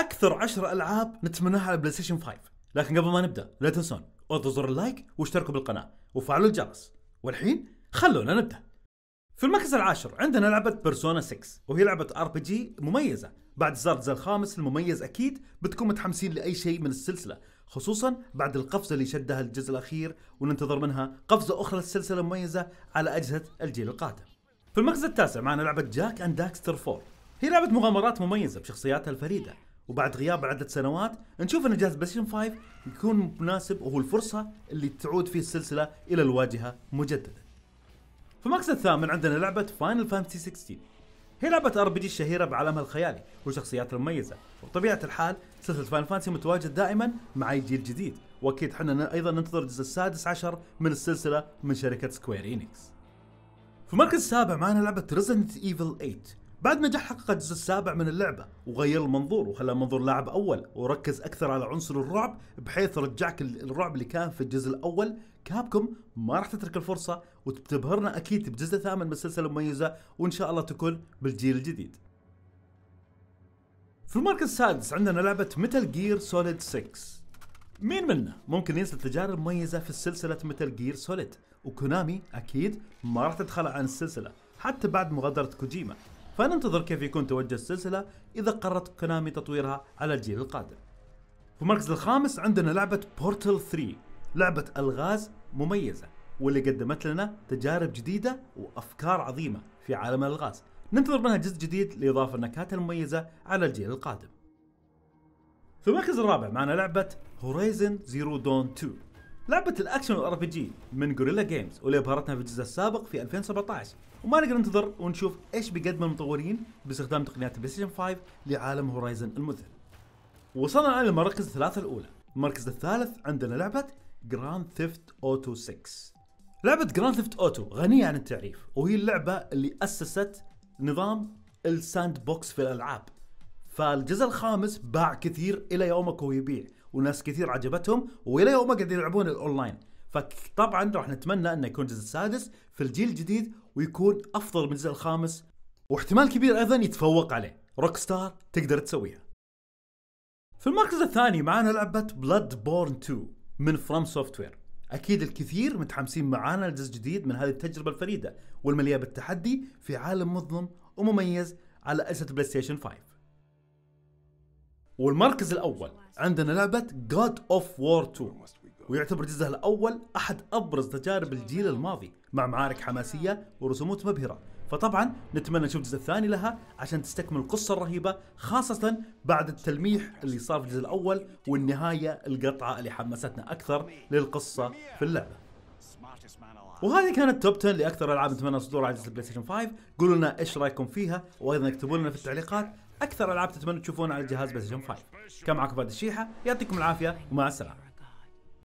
اكثر عشر العاب نتمناها على بلاي ستيشن 5 لكن قبل ما نبدا لا تنسون اضغطوا زر اللايك واشتركوا بالقناه وفعلوا الجرس والحين خلونا نبدا في المركز العاشر عندنا لعبة بيرسونا 6 وهي لعبة ار بي جي مميزة بعد زرزة الخامس المميز اكيد بتكون متحمسين لاي شيء من السلسلة خصوصا بعد القفزة اللي شدها الجزء الاخير وننتظر منها قفزة اخرى للسلسلة المميزة على اجهزة الجيل القادم. في المركز التاسع معنا لعبة جاك اند داكستر 4 هي لعبة مغامرات مميزة بشخصياتها الفريدة وبعد غياب عده سنوات نشوف ان جهاز بلايستيشن 5 يكون مناسب وهو الفرصه اللي تعود فيه السلسله الى الواجهه مجددا. في المركز الثامن عندنا لعبه فاينل فانتسي 16 هي لعبة ار بي جي الشهيرة بعالمها الخيالي وشخصياتها المميزة، وبطبيعة الحال سلسلة فاينل فانتسي متواجد دائما مع اي جيل جديد، واكيد حنا ايضا ننتظر الجزء السادس عشر من السلسلة من شركة سكوير انكس. في المركز السابع معنا لعبة ريزنت ايفل 8 بعد نجاح حقق الجزء السابع من اللعبة وغير المنظور وخلى منظور لاعب أول وركز أكثر على عنصر الرعب بحيث رجعك الرعب اللي كان في الجزء الأول كابكم ما راح تترك الفرصة وتبهرنا أكيد بجزء ثامن من السلسلة المميزة وإن شاء الله تكون بالجيل الجديد في المركز السادس عندنا لعبة ميتال جير سوليد 6 مين منا ممكن ينسى تجارب مميزه في سلسله متل جير سوليد وكونامي اكيد ما راح تتخلى عن السلسله حتى بعد مغادره كوجيما فننتظر كيف يكون توجه السلسلة إذا قررت كونامي تطويرها على الجيل القادم في المركز الخامس عندنا لعبة بورتل 3 لعبة ألغاز مميزة واللي قدمت لنا تجارب جديدة وأفكار عظيمة في عالم الألغاز ننتظر منها جزء جديد لإضافة النكهات المميزة على الجيل القادم في المركز الرابع معنا لعبة هورايزن زيرو دون 2 لعبة الاكشن والار بي جي من جوريلا جيمز واللي ابهرتنا في الجزء السابق في 2017 وما نقدر ننتظر ونشوف ايش بيقدم المطورين باستخدام تقنيات بلاي ستيشن 5 لعالم هورايزن المذهل. وصلنا الان للمراكز الثلاثة الاولى، المركز الثالث عندنا لعبة جراند ثيفت اوتو 6. لعبة جراند ثيفت اوتو غنية عن التعريف وهي اللعبة اللي اسست نظام الساند بوكس في الالعاب. فالجزء الخامس باع كثير الى يومك وهو يبيع وناس كثير عجبتهم والى يوم قاعدين يلعبون الاونلاين فطبعا راح نتمنى انه يكون الجزء السادس في الجيل الجديد ويكون افضل من الجزء الخامس واحتمال كبير ايضا يتفوق عليه روك ستار تقدر تسويها في المركز الثاني معانا لعبة بلاد بورن 2 من فرام سوفت وير اكيد الكثير متحمسين معانا لجزء جديد من هذه التجربة الفريدة والمليئة بالتحدي في عالم مظلم ومميز على اجهزة بلاي ستيشن 5 والمركز الاول عندنا لعبه جاد اوف وور 2 ويعتبر جزءها الاول احد ابرز تجارب الجيل الماضي مع معارك حماسيه ورسومات مبهره فطبعا نتمنى نشوف الجزء الثاني لها عشان تستكمل القصه الرهيبه خاصه بعد التلميح اللي صار في الجزء الاول والنهايه القطعه اللي حمستنا اكثر للقصه في اللعبه وهذه كانت توب 10 لاكثر العاب نتمنى صدورها على جهاز البلاي ستيشن 5 قولوا لنا ايش رايكم فيها وايضا اكتبوا لنا في التعليقات اكثر العاب تتمنى تشوفونها على جهاز بلاي ستيشن 5 كان معكم فهد الشيحه يعطيكم العافيه ومع السلامه